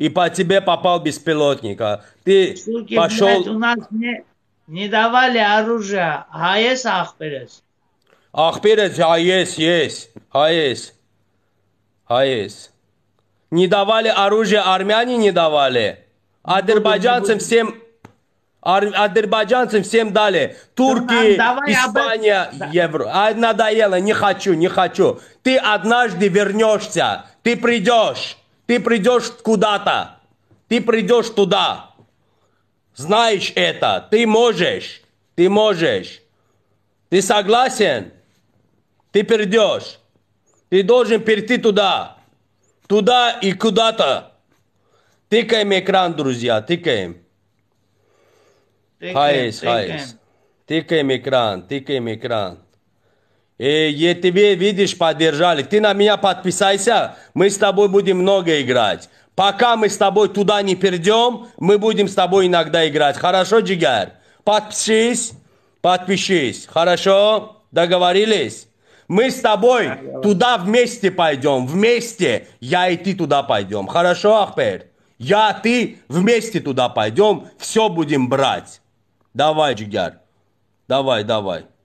и по тебе попал беспилотника. ты Суки, пошел... Блядь, у нас не, не давали оружия. А есть Ахперес? Ахперес, а есть, есть. А есть. А есть. Не давали оружие, армяне не давали. Ну, азербайджанцам всем Ар- азербайджанцам всем дали. Турки, Испания, об... Евро. А, надоело, не хочу, не хочу. Ты однажды вернешься, ты придешь. Ты придешь куда-то, ты придешь туда. Знаешь это, ты можешь, ты можешь. Ты согласен? Ты придешь. Ты должен перейти туда. Туда и куда-то. Тыкаем экран, друзья, тыкаем. тыкаем хайс, тыкаем. хайс. Тыкаем экран, тыкаем экран э, я тебе, видишь, поддержали. Ты на меня подписайся, мы с тобой будем много играть. Пока мы с тобой туда не перейдем, мы будем с тобой иногда играть. Хорошо, Джигар? Подпишись, подпишись. Хорошо? Договорились? Мы с тобой туда вместе пойдем, вместе. Я и ты туда пойдем. Хорошо, Ахпер? Я, ты вместе туда пойдем, все будем брать. Давай, Джигар. Давай, давай.